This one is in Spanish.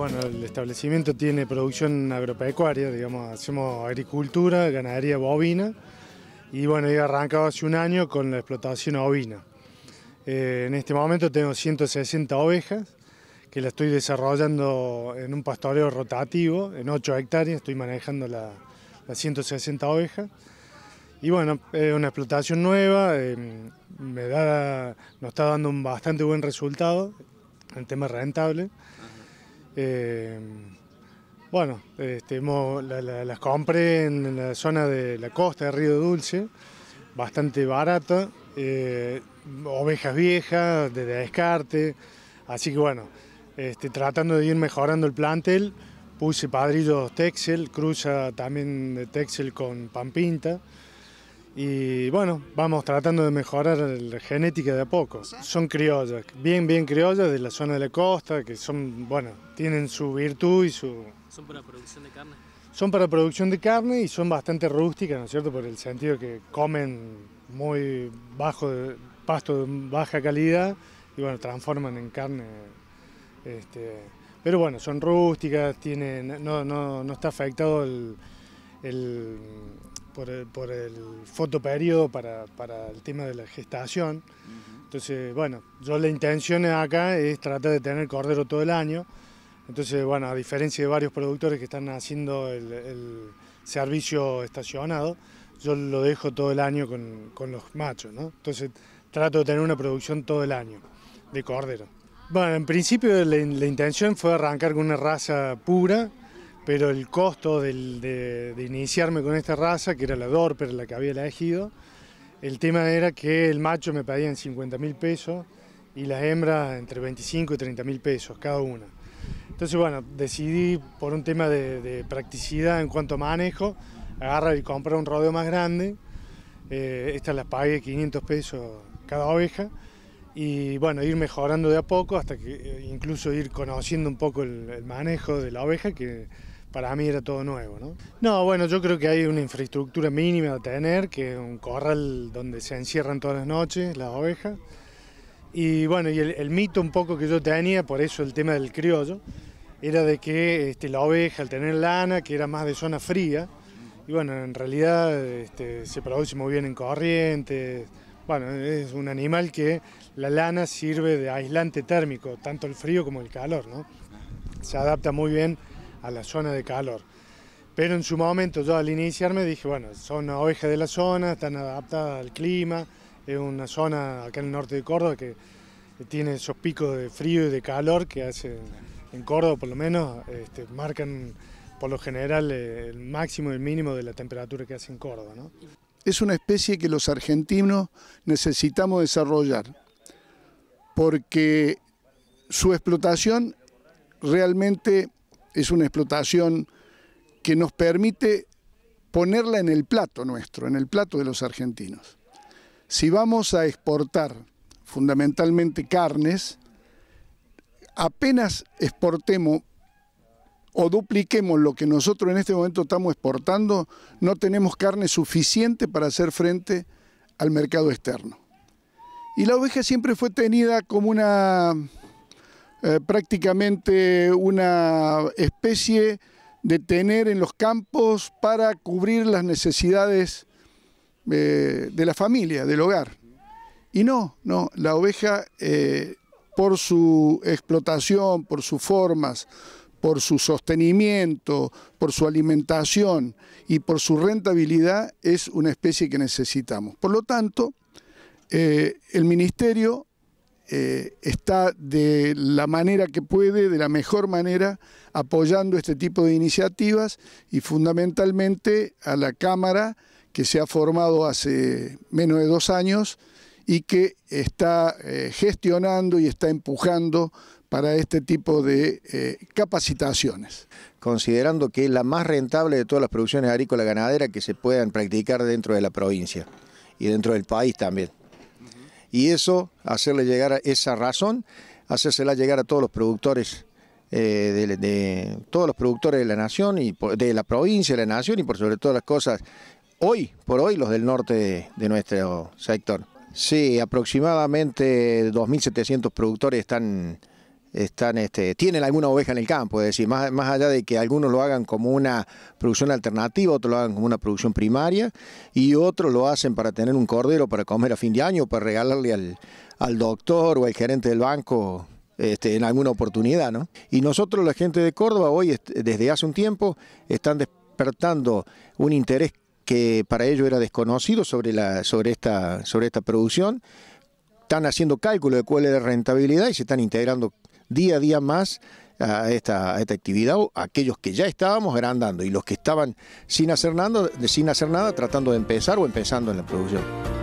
Bueno, el establecimiento tiene producción agropecuaria, digamos, hacemos agricultura, ganadería bovina y bueno, he arrancado hace un año con la explotación bovina. Eh, en este momento tengo 160 ovejas que la estoy desarrollando en un pastoreo rotativo, en 8 hectáreas, estoy manejando las 160 ovejas. Y bueno, es una explotación nueva, eh, me da, nos está dando un bastante buen resultado, en tema rentable. Eh, bueno, este, las compré en la zona de la costa de Río Dulce, bastante barata, eh, ovejas viejas, de descarte, así que bueno, este, tratando de ir mejorando el plantel, puse padrillos Texel, cruza también de Texel con Pampinta, y bueno, vamos tratando de mejorar la genética de a poco. Son criollas, bien, bien criollas de la zona de la costa, que son, bueno, tienen su virtud y su... ¿Son para producción de carne? Son para producción de carne y son bastante rústicas, ¿no es cierto?, por el sentido que comen muy bajo, de, pasto de baja calidad y bueno, transforman en carne. Este, pero bueno, son rústicas, tienen, no, está afectado el, por el, por fotoperiodo para, el tema de la gestación. Entonces, bueno, yo la intención acá es tratar de tener cordero todo el año. Entonces, bueno, a diferencia de varios productores que están haciendo el, servicio estacionado, yo lo dejo todo el año con, los machos, ¿no? Entonces, trato de tener una producción todo el año de cordero. Bueno, en principio la intención fue arrancar con una raza pura, pero el costo de, iniciarme con esta raza, que era la Dorper, la que había elegido, el tema era que el macho me pedían 50 mil pesos y las hembras entre 25 y 30 mil pesos cada una. Entonces, bueno, decidí por un tema de, practicidad en cuanto a manejo, agarrar y comprar un rodeo más grande. Eh, esta la pagué 500 pesos cada oveja y bueno, ir mejorando de a poco hasta que eh, incluso ir conociendo un poco el, manejo de la oveja que para mí era todo nuevo, ¿no? bueno, yo creo que hay una infraestructura mínima a tener, que es un corral donde se encierran todas las noches las ovejas. Y bueno, y el, mito un poco que yo tenía, por eso el tema del criollo, era de que este, la oveja, al tener lana, que era más de zona fría, y bueno, en realidad este, se produce muy bien en corrientes, bueno, es un animal que la lana sirve de aislante térmico, tanto el frío como el calor, ¿no? Se adapta muy bien a la zona de calor. Pero en su momento yo al iniciarme dije, bueno, son ovejas de la zona, están adaptadas al clima, es una zona acá en el norte de Córdoba que tiene esos picos de frío y de calor que hace en Córdoba por lo menos, este, marcan por lo general el máximo y el mínimo de la temperatura que hace en Córdoba. ¿no? es una especie que los argentinos necesitamos desarrollar, porque su explotación realmente es una explotación que nos permite ponerla en el plato nuestro, en el plato de los argentinos. Si vamos a exportar fundamentalmente carnes, apenas exportemos o dupliquemos lo que nosotros en este momento estamos exportando, no tenemos carne suficiente para hacer frente al mercado externo. Y la oveja siempre fue tenida como una, eh, prácticamente una especie de tener en los campos para cubrir las necesidades eh, de la familia, del hogar. Y no, no, la oveja eh, por su explotación, por sus formas, por su sostenimiento, por su alimentación y por su rentabilidad es una especie que necesitamos. Por lo tanto, eh, el Ministerio eh, está de la manera que puede, de la mejor manera, apoyando este tipo de iniciativas y fundamentalmente a la Cámara que se ha formado hace menos de dos años y que está eh, gestionando y está empujando para este tipo de eh, capacitaciones. Considerando que es la más rentable de todas las producciones agrícolas ganaderas que se puedan practicar dentro de la provincia y dentro del país también. Y eso, hacerle llegar a esa razón, hacérsela llegar a todos los productores eh, de, todos los productores de la nación y de la provincia de la nación y por sobre todas las cosas hoy por hoy los del norte de nuestro sector. Sí, aproximadamente 2.700 productores están están, este, tienen alguna oveja en el campo, es decir, más, más allá de que algunos lo hagan como una producción alternativa, otros lo hagan como una producción primaria y otros lo hacen para tener un cordero para comer a fin de año, para regalarle al, doctor o al gerente del banco este, en alguna oportunidad, Y nosotros, la gente de Córdoba, hoy, este, desde hace un tiempo, están despertando un interés que para ellos era desconocido sobre, la, sobre, esta, sobre esta producción. Están haciendo cálculo de cuál es la rentabilidad y se están integrando día a día más a esta, esta actividad, aquellos que ya estábamos eran dando y los que estaban sin hacer, nada, sin hacer nada tratando de empezar o empezando en la producción.